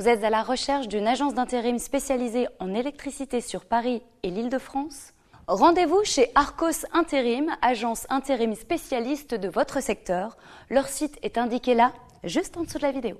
Vous êtes à la recherche d'une agence d'intérim spécialisée en électricité sur Paris et l'Île-de-France Rendez-vous chez Arcos Intérim, agence intérim spécialiste de votre secteur. Leur site est indiqué là, juste en dessous de la vidéo.